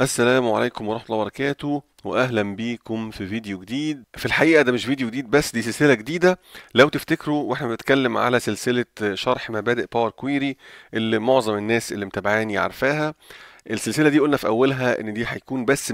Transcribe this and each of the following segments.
السلام عليكم ورحمة الله وبركاته واهلا بيكم في فيديو جديد في الحقيقه ده مش فيديو جديد بس دي سلسله جديده لو تفتكروا واحنا بنتكلم على سلسله شرح مبادئ باور كويري اللي معظم الناس اللي متابعاني عارفاها السلسله دي قلنا في اولها ان دي هيكون بس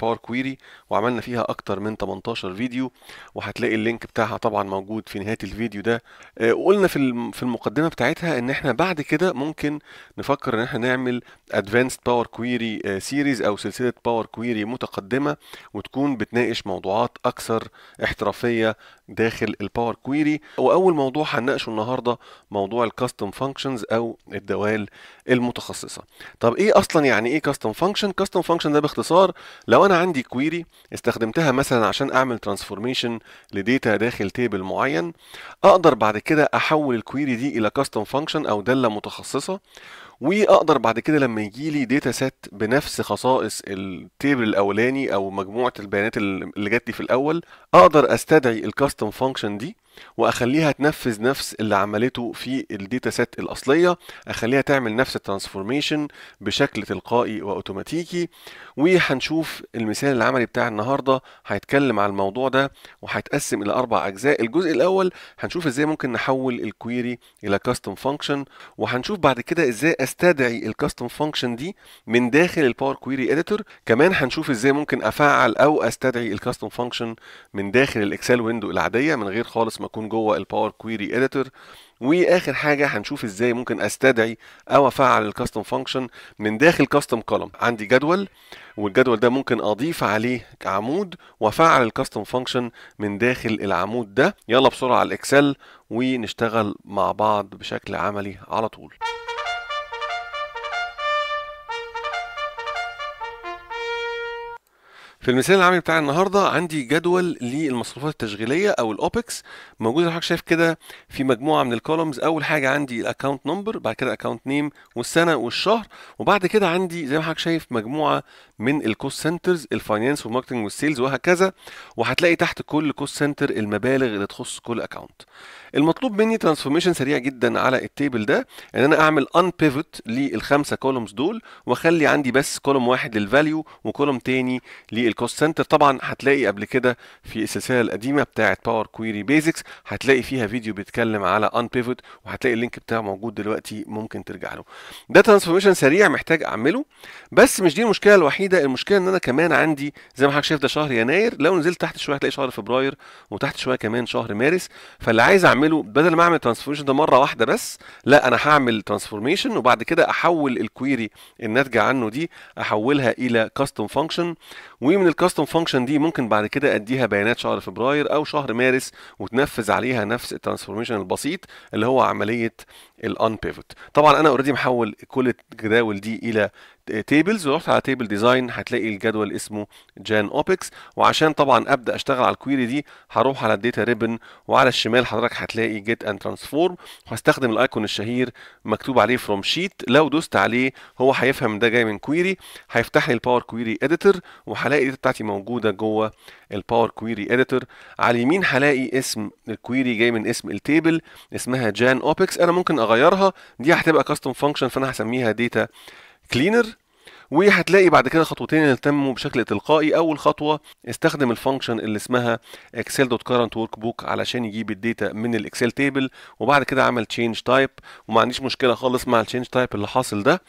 باور كويري وعملنا فيها اكتر من 18 فيديو وهتلاقي اللينك بتاعها طبعا موجود في نهايه الفيديو ده آه، وقلنا في في المقدمه بتاعتها ان احنا بعد كده ممكن نفكر ان احنا نعمل ادفانسد باور كويري سيريز او سلسله باور كويري متقدمه وتكون بتناقش موضوعات اكثر احترافيه داخل الباور كويري واول موضوع هنناقشه النهارده موضوع الكاستم فانكشنز او الدوال المتخصصه طب ايه اصلا يعني ايه كاستم فانكشن كاستم فانكشن ده باختصار لو انا عندي كويري استخدمتها مثلا عشان اعمل ترانسفورميشن لديتا داخل تيبل معين اقدر بعد كده احول الكويري دي الى كاستم فانكشن او داله متخصصه واقدر بعد كده لما يجي لي داتا سيت بنفس خصائص التيبل الاولاني او مجموعه البيانات اللي جت لي في الاول اقدر استدعي الكاستم فانكشن دي واخليها تنفذ نفس اللي عملته في الداتا سيت الاصليه اخليها تعمل نفس الترانسفورميشن بشكل تلقائي واوتوماتيكي وهنشوف المثال العملي بتاع النهارده هيتكلم على الموضوع ده وهيتقسم الى اربع اجزاء الجزء الاول هنشوف ازاي ممكن نحول الكويري الى كاستم فانكشن وهنشوف بعد كده ازاي استدعي الكاستم فانكشن دي من داخل الباور كويري اديتور كمان هنشوف ازاي ممكن افعل او استدعي الكاستم فانكشن من داخل الاكسل ويندو العاديه من غير خالص ما اكون جوه الباور كويري اديتور واخر حاجه هنشوف ازاي ممكن استدعي او افعل الكاستم فانكشن من داخل كاستم كولم عندي جدول والجدول ده ممكن اضيف عليه عمود وافعل الكاستم فانكشن من داخل العمود ده يلا بسرعه على الاكسل ونشتغل مع بعض بشكل عملي على طول في المثال العملي بتاع النهارده عندي جدول للمصروفات التشغيليه او الاوبكس موجود زي حضرتك شايف كده في مجموعه من الكولومز اول حاجه عندي الاكونت نمبر بعد كده اكونت نيم والسنه والشهر وبعد كده عندي زي ما حضرتك شايف مجموعه من الكوست سنترز الفاينانس والماركتنج والسيلز وهكذا وهتلاقي تحت كل كوست سنتر المبالغ اللي تخص كل اكونت المطلوب مني ترانسفورميشن سريع جدا على التيبل ده ان انا اعمل ان بيفوت للخمسه كولومز دول واخلي عندي بس كولوم واحد للفاليو وكولوم تاني لل الكوست سنتر طبعا هتلاقي قبل كده في السلسله القديمه بتاعه باور كويري بيزكس هتلاقي فيها فيديو بيتكلم على ان بيفوت وهتلاقي اللينك بتاعه موجود دلوقتي ممكن ترجع له ده ترانسفورميشن سريع محتاج اعمله بس مش دي المشكله الوحيده المشكله ان انا كمان عندي زي ما حضرتك شايف ده شهر يناير لو نزلت تحت شويه هتلاقي شهر فبراير وتحت شويه كمان شهر مارس فاللي عايز اعمله بدل ما اعمل ترانسفورميشن ده مره واحده بس لا انا هعمل ترانسفورميشن وبعد كده احول الكويري الناتجه عنه دي احولها الى كاستم فانكشن ومن الكاستم فانكشن دي ممكن بعد كده اديها بيانات شهر فبراير او شهر مارس وتنفذ عليها نفس الترانسفورميشن البسيط اللي هو عمليه الان بيفوت طبعا انا اوريدي محول كل الجداول دي الى تيبلز ورحت على تيبل ديزاين هتلاقي الجدول اسمه جان اوبكس وعشان طبعا ابدا اشتغل على الكويري دي هروح على الداتا ريبن وعلى الشمال حضرتك هتلاقي جيت اند ترانسفورم وهستخدم الايكون الشهير مكتوب عليه فروم شيت لو دوست عليه هو هيفهم ده جاي من كويري هيفتح لي الباور كويري اديتور وهلاقي الداتا بتاعتي موجوده جوه الباور كويري اديتور على اليمين هلاقي اسم الكويري جاي من اسم التيبل اسمها جان اوبكس انا ممكن اغيرها دي هتبقى كاستم فانكشن فانا هسميها داتا كلينر وهتلاقي بعد كده خطوتين تموا بشكل تلقائي اول خطوه استخدم الفانكشن اللي اسمها اكسل دوت كارنت ورك بوك علشان يجيب الداتا من الاكسل تيبل وبعد كده عمل تشينج تايب وما عنديش مشكله خالص مع التشينج تايب اللي حاصل ده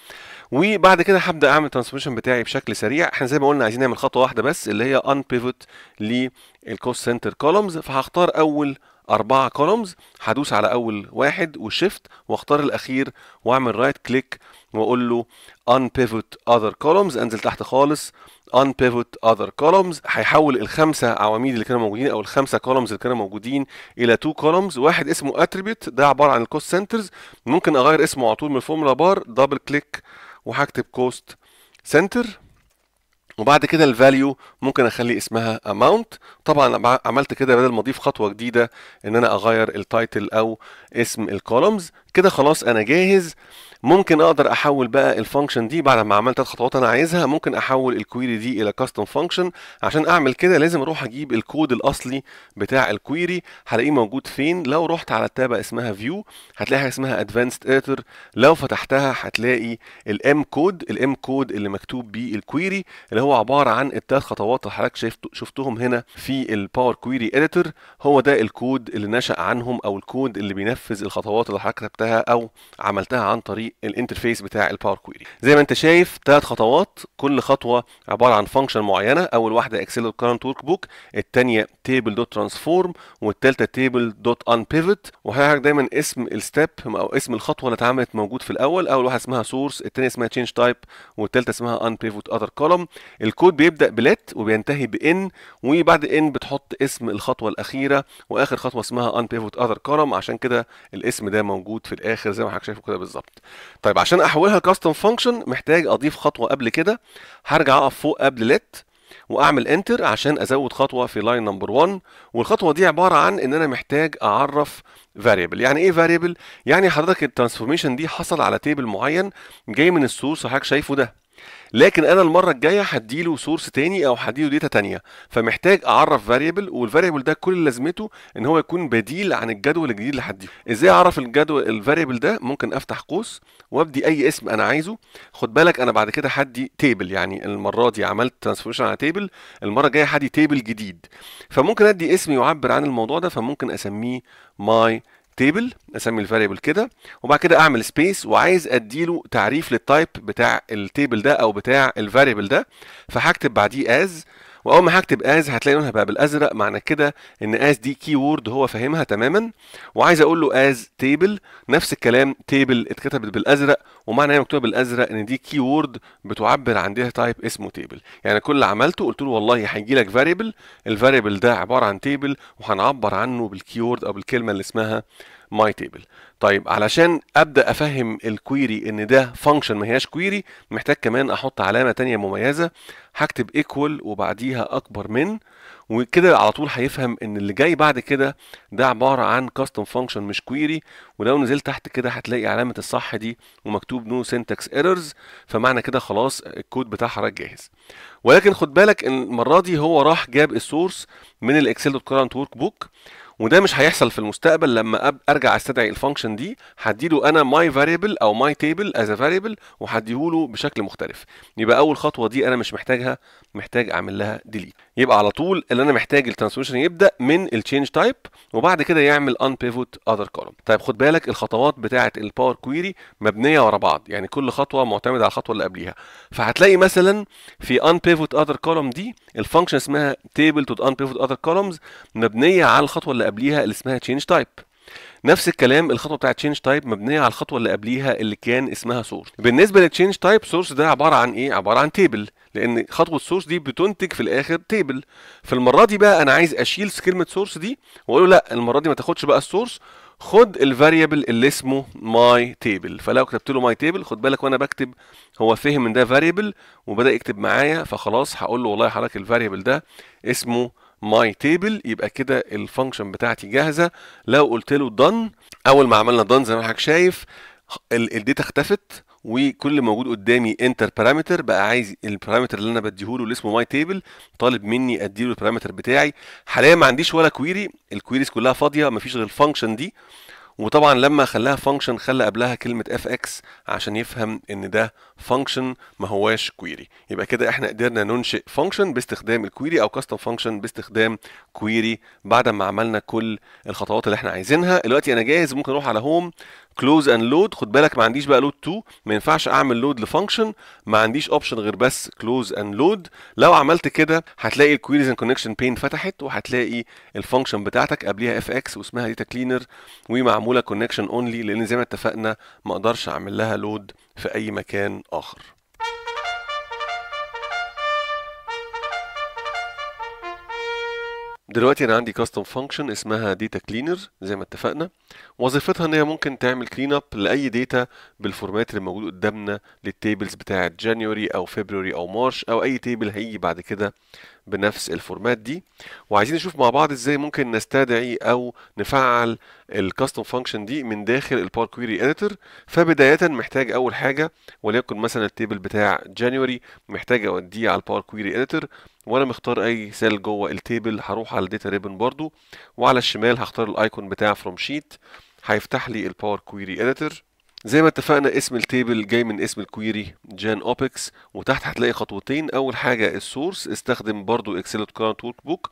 وبعد كده هبدا اعمل ترانسفورميشن بتاعي بشكل سريع احنا زي ما قلنا عايزين نعمل خطوه واحده بس اللي هي ان بيفوت للكوست سنتر كولومز فهختار اول أربعة كولومز هدوس على أول واحد وشيفت واختار الأخير وأعمل رايت كليك وأقول له Unpivot Other Columns أنزل تحت خالص Unpivot Other Columns هيحول الخمسة عواميد اللي كانوا موجودين أو الخمسة كولومز اللي كانوا موجودين إلى تو كولومز واحد اسمه Attribute ده عبارة عن الكوست سنترز ممكن أغير اسمه على طول من الفورمولا بار دبل كليك وهكتب كوست سنتر وبعد كده الفاليو ممكن اخلي اسمها اماونت طبعا عملت كده بدل ما اضيف خطوه جديده ان انا اغير التايتل او اسم الكولومز كده خلاص انا جاهز ممكن اقدر احول بقى الفانكشن دي بعد ما عملت الخطوات انا عايزها ممكن احول الكويري دي الى كاستم فانكشن عشان اعمل كده لازم اروح اجيب الكود الاصلي بتاع الكويري هلاقيه موجود فين لو رحت على التابه اسمها فيو هتلاقيها اسمها ادفانسد اديتور لو فتحتها هتلاقي الام كود الام كود اللي مكتوب بيه الكويري اللي هو عباره عن الثلاث خطوات اللي حضرتك شفتهم هنا في الباور كويري اديتور هو ده الكود اللي نشا عنهم او الكود اللي بينفذ الخطوات اللي حضرتك كتبتها او عملتها عن طريق الانترفيس بتاع الباور كويري زي ما انت شايف ثلاث خطوات كل خطوه عباره عن فانكشن معينه اول واحده اكسل كرنت ورك بوك الثانيه تيبل دوت ترانسفورم والثالثه تيبل دوت ان بيفت وهيحرك دايما اسم الستيب او اسم الخطوه اللي اتعملت موجود في الاول اول واحده اسمها سورس الثانيه اسمها تشينج تايب والثالثه اسمها ان بيفت اذر كولم الكود بيبدا بلت وبينتهي بان وبعد ان بتحط اسم الخطوه الاخيره واخر خطوه اسمها ان بيفت اذر كولم عشان كده الاسم ده موجود في الاخر زي ما حضرتك شايفه كده بالظبط طيب عشان احولها كاستم فانكشن محتاج اضيف خطوه قبل كده هرجع اقف فوق قبل ليت واعمل انتر عشان ازود خطوه في لاين نمبر 1 والخطوه دي عباره عن ان انا محتاج اعرف فاريبل يعني ايه فاريبل يعني حضرتك الترانسفورميشن دي حصل على تيبل معين جاي من السورس حضرتك شايفه ده لكن انا المره الجايه هديله سورس تاني او هديله داتا تانيه فمحتاج اعرف فاريبل والفاريبل ده كل لازمته ان هو يكون بديل عن الجدول الجديد اللي هديه ازاي اعرف الجدول الفاريبل ده ممكن افتح قوس وابدي اي اسم انا عايزه خد بالك انا بعد كده هدي تيبل يعني المره دي عملت ترانسفورميشن على تيبل المره الجايه هدي تيبل جديد فممكن ادي اسم يعبر عن الموضوع ده فممكن اسميه ماي تيبل اسمي الفاريبل كده وبعد كده اعمل سبيس وعايز اديله تعريف للتايب بتاع التيبل ده او بتاع الفاريبل ده فهكتب بعديه از واول ما هكتب از هتلاقي لونها بقى بالازرق معنى كده ان از دي كي وورد هو فاهمها تماما وعايز اقول له از تيبل نفس الكلام تيبل اتكتبت بالازرق ومعنى هي مكتوبه بالازرق ان دي كي وورد بتعبر عن ديتا تايب اسمه تيبل يعني كل اللي عملته قلت له والله هيجي لك فاريبل الفاريبل ده عباره عن تيبل وهنعبر عنه بالكي وورد او بالكلمه اللي اسمها ماي تيبل طيب علشان ابدا افهم الكويري ان ده فانكشن ما هياش كويري محتاج كمان احط علامه تانية مميزه هكتب ايكوال وبعديها اكبر من وكده على طول هيفهم ان اللي جاي بعد كده ده عباره عن كاستم فانكشن مش كويري ولو نزلت تحت كده هتلاقي علامه الصح دي ومكتوب نو سينتاكس ايرورز فمعنى كده خلاص الكود بتاع حضرتك جاهز ولكن خد بالك ان المره دي هو راح جاب السورس من الاكسل دوت كرنت ورك بوك وده مش هيحصل في المستقبل لما ارجع استدعي الفانكشن دي هديله انا ماي فاريبل او ماي تيبل از فاريبل وهديهوله بشكل مختلف يبقى اول خطوه دي انا مش محتاجها محتاج اعمل لها ديليت يبقى على طول اللي انا محتاج الترانسفورميشن يبدا من التشينج تايب وبعد كده يعمل ان بيفوت اذر كولوم طيب خد بالك الخطوات بتاعه الباور كويري مبنيه ورا بعض يعني كل خطوه معتمده على الخطوه اللي قبليها فهتلاقي مثلا في ان بيفوت اذر كولوم دي الفانكشن اسمها تيبل تو ان بيفوت اذر كولومز مبنيه على الخطوه اللي قبليها اللي اسمها تشينج تايب نفس الكلام الخطوه بتاعت تشينج تايب مبنيه على الخطوه اللي قبليها اللي كان اسمها سورس بالنسبه للتشينج تايب سورس ده عباره عن ايه عباره عن تيبل لان خطوه سورس دي بتنتج في الاخر تيبل فالمره دي بقى انا عايز اشيل كلمه سورس دي واقول له لا المره دي ما تاخدش بقى السورس خد الفاريبل اللي اسمه ماي تيبل فلو كتبت له ماي تيبل خد بالك وانا بكتب هو فهم ان ده فاريبل وبدا يكتب معايا فخلاص هقول له والله حضرتك الفاريبل ده اسمه my table يبقى كده الفانكشن بتاعتي جاهزه لو قلت له done اول ما عملنا done زي ما حضرتك شايف الداتا اختفت وكل اللي موجود قدامي انتر بارامتر بقى عايز البارامتر اللي انا بديهوله اللي اسمه ماي تيبل طالب مني اديله البارامتر بتاعي حاليا ما عنديش ولا كويري الكويريز كلها فاضيه ما فيش غير الفانكشن دي وطبعا لما خلاها فانكشن خلى قبلها كلمه اف اكس عشان يفهم ان ده فانكشن ما هواش كويري يبقى كده احنا قدرنا ننشئ فانكشن باستخدام الكويري او كاستم فانكشن باستخدام كويري بعد ما عملنا كل الخطوات اللي احنا عايزينها دلوقتي انا جاهز ممكن اروح على هوم كلوز اند لود خد بالك ما عنديش بقى لود 2 ما ينفعش اعمل لود لفانكشن ما عنديش اوبشن غير بس كلوز اند لود لو عملت كده هتلاقي الكويريز اند كونكشن بين فتحت وهتلاقي الفانكشن بتاعتك قبليها اف اكس واسمها داتا كلينر ومعموله كونكشن اونلي لان زي ما اتفقنا ما اقدرش اعمل لها لود في اي مكان اخر دلوقتي انا عندي custom function اسمها data cleaner زي ما اتفقنا وظيفتها ان هي ممكن تعمل clean up لاي داتا بالفورمات اللي موجود قدامنا للتيبلز بتاعه جانيوري او فبراير او مارش او اي تيبل هيجي بعد كده بنفس الفورمات دي وعايزين نشوف مع بعض ازاي ممكن نستدعي او نفعل الكاستم فانكشن دي من داخل الباور كويري اديتور فبدايه محتاج اول حاجه وليكن مثلا التيبل بتاع جانيوري محتاج اوديه على الباور كويري اديتور وانا مختار اي سيل جوه التيبل هروح على الداتا ريبن برضو وعلى الشمال هختار الايكون بتاع فروم شيت هيفتح لي الباور كويري اديتور زي ما اتفقنا اسم التيبل جاي من اسم الكويري جان اوبكس وتحت هتلاقي خطوتين اول حاجه السورس استخدم برضو اكسل كارنت ورك بوك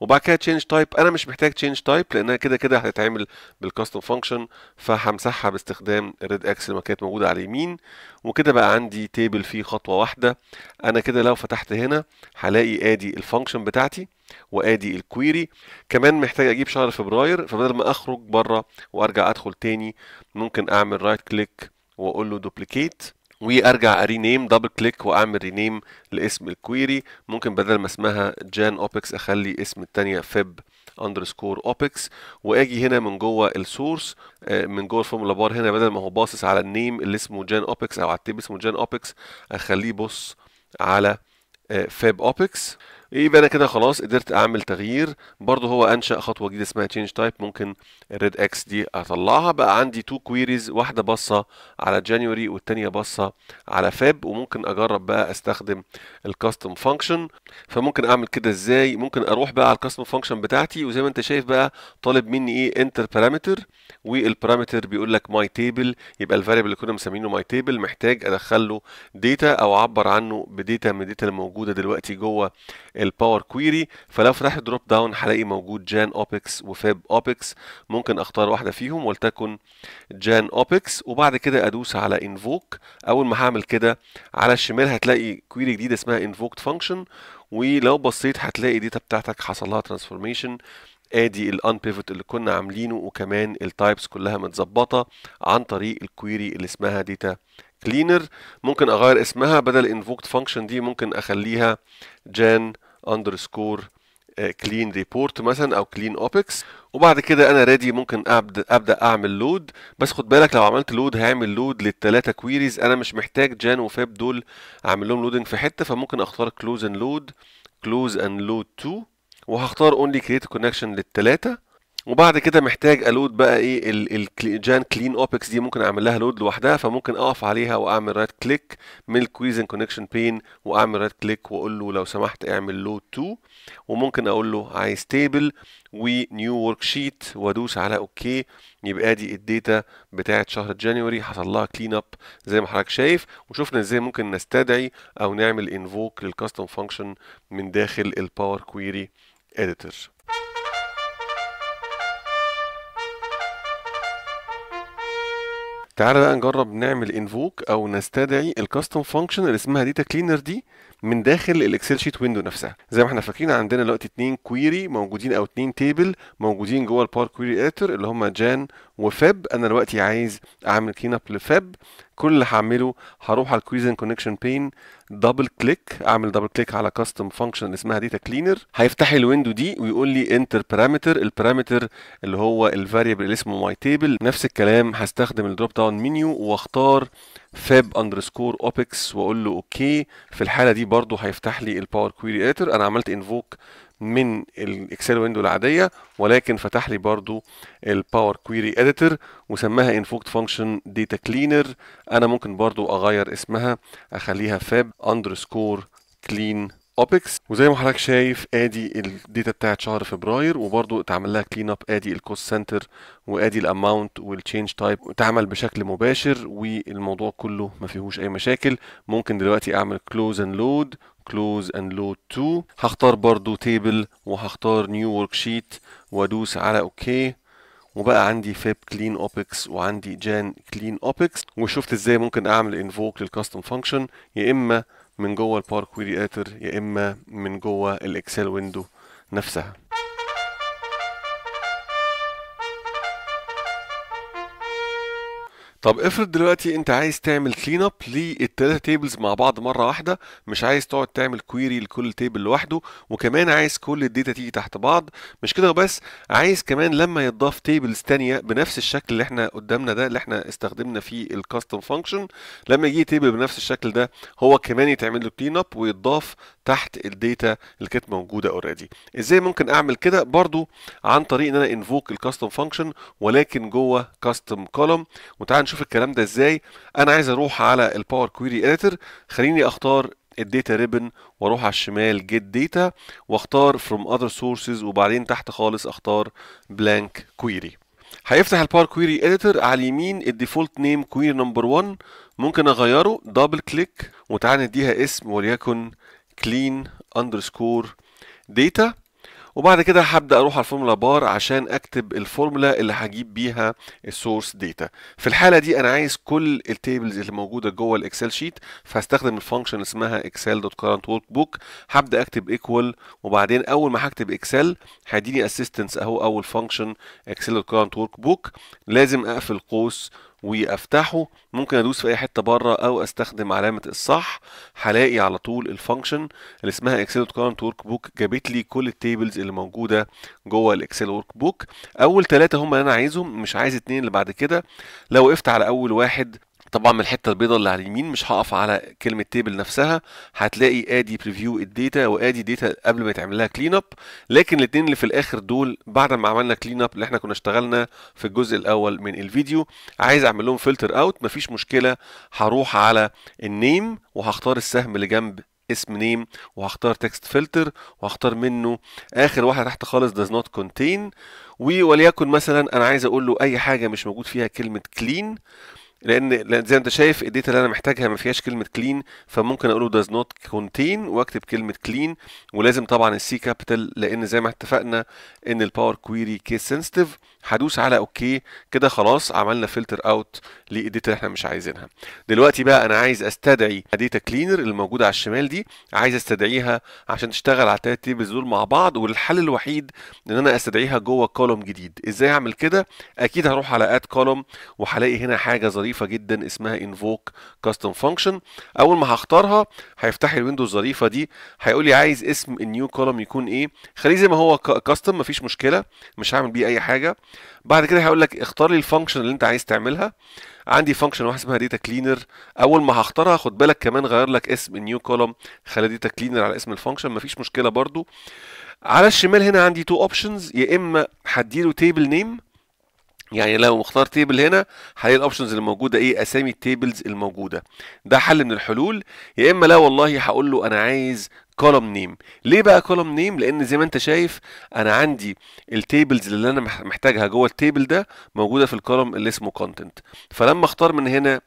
وبعد كده تشينج تايب انا مش محتاج تشينج تايب لانها كده كده هتتعمل بالكاستم فانكشن فهمسحها باستخدام الريد اكس لما كانت موجوده على اليمين وكده بقى عندي تيبل فيه خطوه واحده انا كده لو فتحت هنا هلاقي ادي الفانكشن بتاعتي وادي الكويري كمان محتاج اجيب شهر فبراير فبدل ما اخرج بره وارجع ادخل تاني ممكن اعمل رايت كليك واقول له دوبليكيت وارجع رينيم دبل كليك واعمل رينيم لاسم الكويري ممكن بدل ما اسمها جان اوبكس اخلي اسم التانية فيب اندرسكور اوبكس واجي هنا من جوه السورس آه، من جوه الفورمولا بار هنا بدل ما هو باصص على النيم اللي اسمه جان اوبكس او على التيب اسمه جان اوبكس اخليه بص على فيب آه، اوبكس يبقى انا كده خلاص قدرت اعمل تغيير برضه هو انشا خطوه جديده اسمها تشينج تايب ممكن الريد اكس دي اطلعها بقى عندي تو كويريز واحده باصه على جانيوري والثانيه باصه على فاب وممكن اجرب بقى استخدم الكاستم فانكشن فممكن اعمل كده ازاي ممكن اروح بقى على الكاستم فانكشن بتاعتي وزي ما انت شايف بقى طالب مني ايه انتر بارامتر والبارامتر بيقول لك ماي تيبل يبقى الفاريبل اللي كنا مسمينه ماي تيبل محتاج ادخل له داتا او اعبر عنه بديتا من الداتا الموجوده دلوقتي جوه الباور كويري فلو فتحت دروب داون هلاقي موجود جان اوبكس وفاب اوبكس ممكن اختار واحده فيهم ولتكن جان اوبكس وبعد كده ادوس على انفوك اول ما هعمل كده على الشمال هتلاقي كويري جديده اسمها انفوكت فانكشن ولو بصيت هتلاقي الداتا بتاعتك حصل لها ترانسفورميشن ادي الان بيفوت اللي كنا عاملينه وكمان التايبس كلها متظبطه عن طريق الكويري اللي اسمها داتا كلينر ممكن اغير اسمها بدل انفوكت فانكشن دي ممكن اخليها جان اندرسكور كلين ريبورت مثلا او كلين اوبكس وبعد كده انا ريدي ممكن ابدا ابدا اعمل لود بس خد بالك لو عملت لود هعمل لود للثلاثه كويريز انا مش محتاج جان وفاب دول اعمل لهم لودنج في حته فممكن اختار كلوز اند لود كلوز اند لود 2 وهختار اونلي كريت كونكشن للثلاثه وبعد كده محتاج الود بقى ايه الجان كلين اوبكس دي ممكن اعمل لها لود لوحدها فممكن اقف عليها واعمل رايت كليك من الكويزن كونكشن بين واعمل رايت كليك واقول له لو سمحت اعمل لود تو وممكن اقول له عايز تيبل ونيو ورك شيت وادوس على اوكي يبقى دي الداتا بتاعه شهر جانيوري حصل لها كلين اب زي ما حضرتك شايف وشفنا ازاي ممكن نستدعي او نعمل انفوك للكاستم فانكشن من داخل الباور كويري اديتور تعالى بقى نجرب نعمل انفوك او نستدعي الكاستم فانكشن اللي اسمها داتا كلينر دي من داخل الاكسل شيت ويندو نفسها زي ما احنا فاكرين عندنا دلوقتي اتنين كويري موجودين او اتنين تيبل موجودين جوه الباور كويري اديتور اللي هم جان وفاب انا دلوقتي عايز اعمل كلين اب لفاب كل اللي هعمله هروح على الكويز كونكشن بين دبل كليك اعمل دبل كليك على كاستم فانكشن اسمها داتا كلينر هيفتح لي الويندو دي ويقول لي انتر بارامتر البارامتر اللي هو الفاريبل اللي اسمه ماي تيبل نفس الكلام هستخدم الدروب داون منيو واختار فاب اندرسكور اوبكس واقول له اوكي في الحاله دي برضو هيفتح لي الباور كويري اديتور انا عملت انفوك من الاكسل ويندو العاديه ولكن فتح لي برضو الباور كويري اديتور وسماها انفوكت فانكشن داتا كلينر انا ممكن برضو اغير اسمها اخليها فاب اندرسكور كلين اوبكس وزي ما حضرتك شايف ادي الداتا بتاعت شهر فبراير وبرده اتعمل لها كلين اب ادي الكوست سنتر وادي الاماونت والتشينج تايب اتعمل بشكل مباشر والموضوع كله ما فيهوش اي مشاكل ممكن دلوقتي اعمل كلوز اند لود كلوز اند لود 2 هختار برضو تيبل وهختار نيو ورك شيت وادوس على اوكي okay. وبقى عندي فيب كلين اوبكس وعندي جان كلين اوبكس وشفت ازاي ممكن اعمل انفوك للكاستم فانكشن يا اما من جوه الباور كويري اتر يا اما من جوه الاكسل ويندو نفسها طب افرض دلوقتي انت عايز تعمل كلين اب للتلاتة تيبلز مع بعض مرة واحدة مش عايز تقعد تعمل كويري لكل تيبل لوحده وكمان عايز كل الداتا تيجي تحت بعض مش كده بس عايز كمان لما يتضاف تيبلز تانية بنفس الشكل اللي احنا قدامنا ده اللي احنا استخدمنا فيه الكاستم فانكشن لما يجي تيبل بنفس الشكل ده هو كمان يتعمل له كلين اب ويتضاف تحت الداتا اللي كانت موجودة اوريدي ازاي ممكن اعمل كده برضو عن طريق ان انا انفوك الكاستم فانكشن ولكن جوه كاستم كولوم وتعال اشوف الكلام ده ازاي انا عايز اروح على الباور كويري اديتور خليني اختار الداتا ريبن واروح على الشمال جيت داتا واختار فروم اذر سورسز وبعدين تحت خالص اختار بلانك كويري هيفتح الباور كويري اديتور على اليمين الديفولت نيم كويري نمبر 1 ممكن اغيره دبل كليك وتعالى نديها اسم وليكن كلين اندرسكور داتا وبعد كده هبدا اروح على الفورمولا بار عشان اكتب الفورمولا اللي هجيب بيها السورس داتا في الحاله دي انا عايز كل التيبلز اللي موجوده جوه الاكسل شيت فهستخدم الفانكشن اسمها اكسل دوت كرنت ورك بوك هبدا اكتب ايكوال وبعدين اول ما هكتب اكسل هيديني اسيستنس اهو اول فانكشن اكسل دوت كرنت ورك بوك لازم اقفل قوس وافتحه ممكن ادوس في اي حته بره او استخدم علامه الصح هلاقي على طول الفانكشن اللي اسمها اكسل كارنت ورك بوك جابت لي كل التيبلز اللي موجوده جوه الاكسل ورك بوك اول ثلاثه هم اللي انا عايزهم مش عايز اتنين اللي بعد كده لو وقفت على اول واحد طبعا من الحته البيضاء اللي على اليمين مش هقف على كلمه تيبل نفسها هتلاقي ادي بريفيو الداتا وادي داتا قبل ما يتعمل لها كلين اب لكن الاثنين اللي في الاخر دول بعد ما عملنا كلين اب اللي احنا كنا اشتغلنا في الجزء الاول من الفيديو عايز اعمل لهم فلتر اوت مفيش مشكله هروح على النيم وهختار السهم اللي جنب اسم نيم وهختار تكست فلتر وهختار منه اخر واحده تحت خالص does not contain وليكن مثلا انا عايز اقول له اي حاجه مش موجود فيها كلمه كلين لان زي ما انت شايف الداتا اللي انا محتاجها ما فيهاش كلمه كلين فممكن اقول له نوت كونتين واكتب كلمه كلين ولازم طبعا السي كابيتال لان زي ما اتفقنا ان الباور كويري كيس سنسيتيف هدوس على اوكي كده خلاص عملنا فلتر اوت للداتا اللي احنا مش عايزينها دلوقتي بقى انا عايز استدعي الداتا كلينر اللي موجوده على الشمال دي عايز استدعيها عشان تشتغل على الثلاث تيبلز دول مع بعض والحل الوحيد ان انا استدعيها جوه كولوم جديد ازاي اعمل كده اكيد هروح على اد كولوم وهلاقي هنا حاجه ظريفه ظريفه جدا اسمها انفوك كاستم فانكشن اول ما هختارها هيفتح الويندوز الويندو الظريفه دي هيقول لي عايز اسم النيو كولم يكون ايه خليه زي ما هو كاستم مفيش مشكله مش هعمل بيه اي حاجه بعد كده هيقول لك اختار لي الفانكشن اللي انت عايز تعملها عندي فانكشن واحده اسمها داتا كلينر اول ما هختارها خد بالك كمان غير لك اسم النيو كولم خلي داتا كلينر على اسم الفانكشن مفيش مشكله برضو على الشمال هنا عندي تو اوبشنز يا اما هديله تيبل نيم يعني لو مختار تيبل هنا هلاقي الاوبشنز اللي موجوده ايه اسامي التيبلز الموجوده ده حل من الحلول يا اما لا والله هقول له انا عايز كولوم نيم ليه بقى كولوم نيم لان زي ما انت شايف انا عندي التيبلز اللي انا محتاجها جوه التيبل ده موجوده في الكولوم اللي اسمه كونتنت فلما اختار من هنا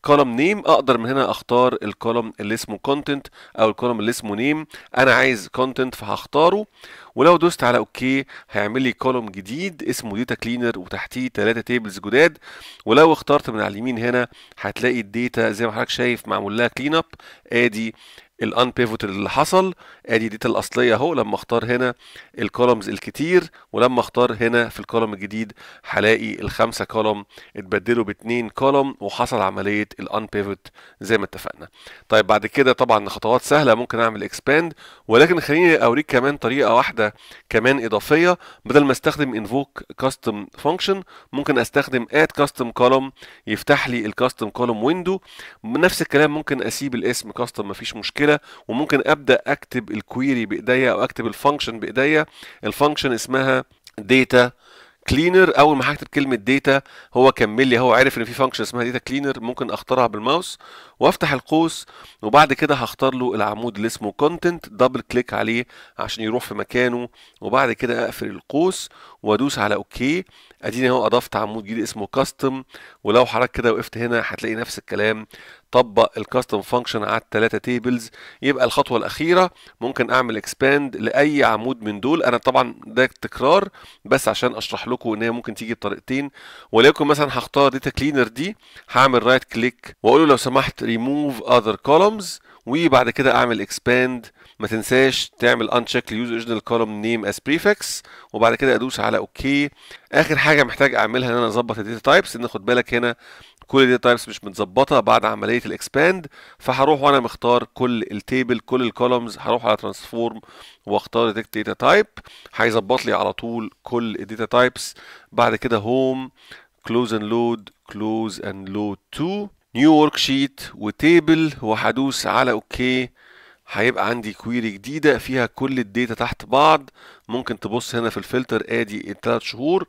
كولوم نيم اقدر من هنا اختار الكولوم اللي اسمه كونتنت او الكولوم اللي اسمه نيم انا عايز كونتنت فهختاره ولو دوست على اوكي هيعمل لي كولوم جديد اسمه داتا كلينر وتحتيه ثلاثه تيبلز جداد ولو اخترت من على اليمين هنا هتلاقي الديتا زي ما حضرتك شايف معمول لها كلين اب ادي الان بيفوت اللي حصل ادي ديت الاصليه اهو لما اختار هنا الكولومز الكتير ولما اختار هنا في الكولوم الجديد هلاقي الخمسه كولوم اتبدلوا باتنين كولوم وحصل عمليه الان بيفوت زي ما اتفقنا طيب بعد كده طبعا خطوات سهله ممكن اعمل اكسباند ولكن خليني اوريك كمان طريقه واحده كمان اضافيه بدل ما استخدم انفوك كاستم فانكشن ممكن استخدم اد كاستم كولوم يفتح لي الكاستم كولوم ويندو نفس الكلام ممكن اسيب الاسم كاستم مفيش مشكله كده وممكن ابدا اكتب الكويري بايديا او اكتب الفانكشن بايديا الفانكشن اسمها داتا كلينر اول ما هكتب كلمه داتا هو كمل لي هو عارف ان في فانكشن اسمها داتا كلينر ممكن اختارها بالماوس وافتح القوس وبعد كده هختار له العمود اللي اسمه كونتنت دبل كليك عليه عشان يروح في مكانه وبعد كده اقفل القوس وادوس على اوكي اديني اهو اضفت عمود جديد اسمه كاستم ولو حضرتك كده وقفت هنا هتلاقي نفس الكلام طبق الكاستم فانكشن على الثلاثه تيبلز يبقى الخطوه الاخيره ممكن اعمل اكسباند لاي عمود من دول انا طبعا ده تكرار بس عشان اشرح لكم ان هي ممكن تيجي بطريقتين ولكن مثلا هختار داتا كلينر دي هعمل رايت كليك واقول له لو سمحت ريموف اذر كولومز وبعد كده اعمل اكسباند ما تنساش تعمل انشيك لuse اوريجينال كولوم نيم اس بريفكس وبعد كده ادوس على اوكي اخر حاجه محتاج اعملها ان انا اظبط الداتا تايبس ان خد بالك هنا كل الداتا تايبس مش متظبطه بعد عمليه الاكسباند فهروح وانا مختار كل التيبل كل الكولومز هروح على ترانسفورم واختار ديتكت داتا تايب هيظبط لي على طول كل الداتا تايبس بعد كده هوم كلوز اند لود كلوز اند لود 2 نيو ورك شيت وتيبل وهدوس على اوكي okay. هيبقى عندي كويري جديده فيها كل الداتا تحت بعض ممكن تبص هنا في الفلتر ادي الثلاث شهور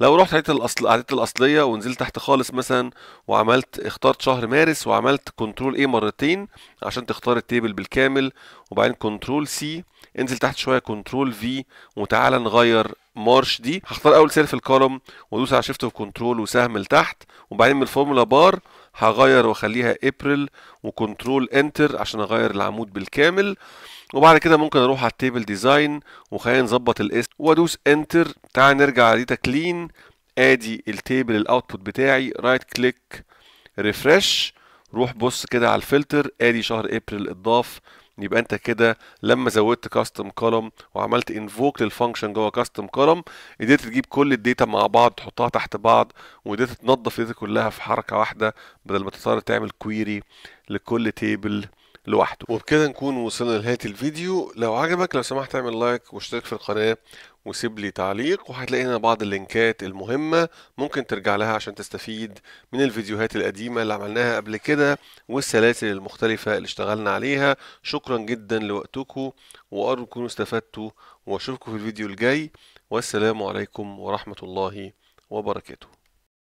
لو رحت عدت الاصل عديت الاصليه ونزلت تحت خالص مثلا وعملت اخترت شهر مارس وعملت كنترول اي مرتين عشان تختار التيبل بالكامل وبعدين كنترول سي انزل تحت شويه كنترول في وتعالى نغير مارش دي هختار اول سيل في الكولوم وادوس على شيفت وكنترول وسهم لتحت وبعدين من الفورمولا بار هغير واخليها ابريل وكنترول انتر عشان اغير العمود بالكامل وبعد كده ممكن اروح على التيبل ديزاين وخلينا نظبط الاسم وادوس انتر تعال نرجع داتا كلين ادي التيبل الاوتبوت بتاعي رايت كليك ريفرش روح بص كده على الفلتر ادي شهر ابريل اتضاف يبقى انت كده لما زودت كاستم كولوم وعملت انفوك للفانكشن جوه كاستم كولوم قدرت تجيب كل الداتا مع بعض تحطها تحت بعض وقدرت تنظف الداتا كلها في حركه واحده بدل ما تضطر تعمل كويري لكل تيبل لوحده وبكده نكون وصلنا لنهايه الفيديو لو عجبك لو سمحت اعمل لايك واشترك في القناه وسيب لي تعليق وهتلاقي هنا بعض اللينكات المهمة ممكن ترجع لها عشان تستفيد من الفيديوهات القديمة اللي عملناها قبل كده والسلاسل المختلفة اللي اشتغلنا عليها شكرا جدا لوقتكم وأرجو تكونوا استفدتوا وأشوفكم في الفيديو الجاي والسلام عليكم ورحمة الله وبركاته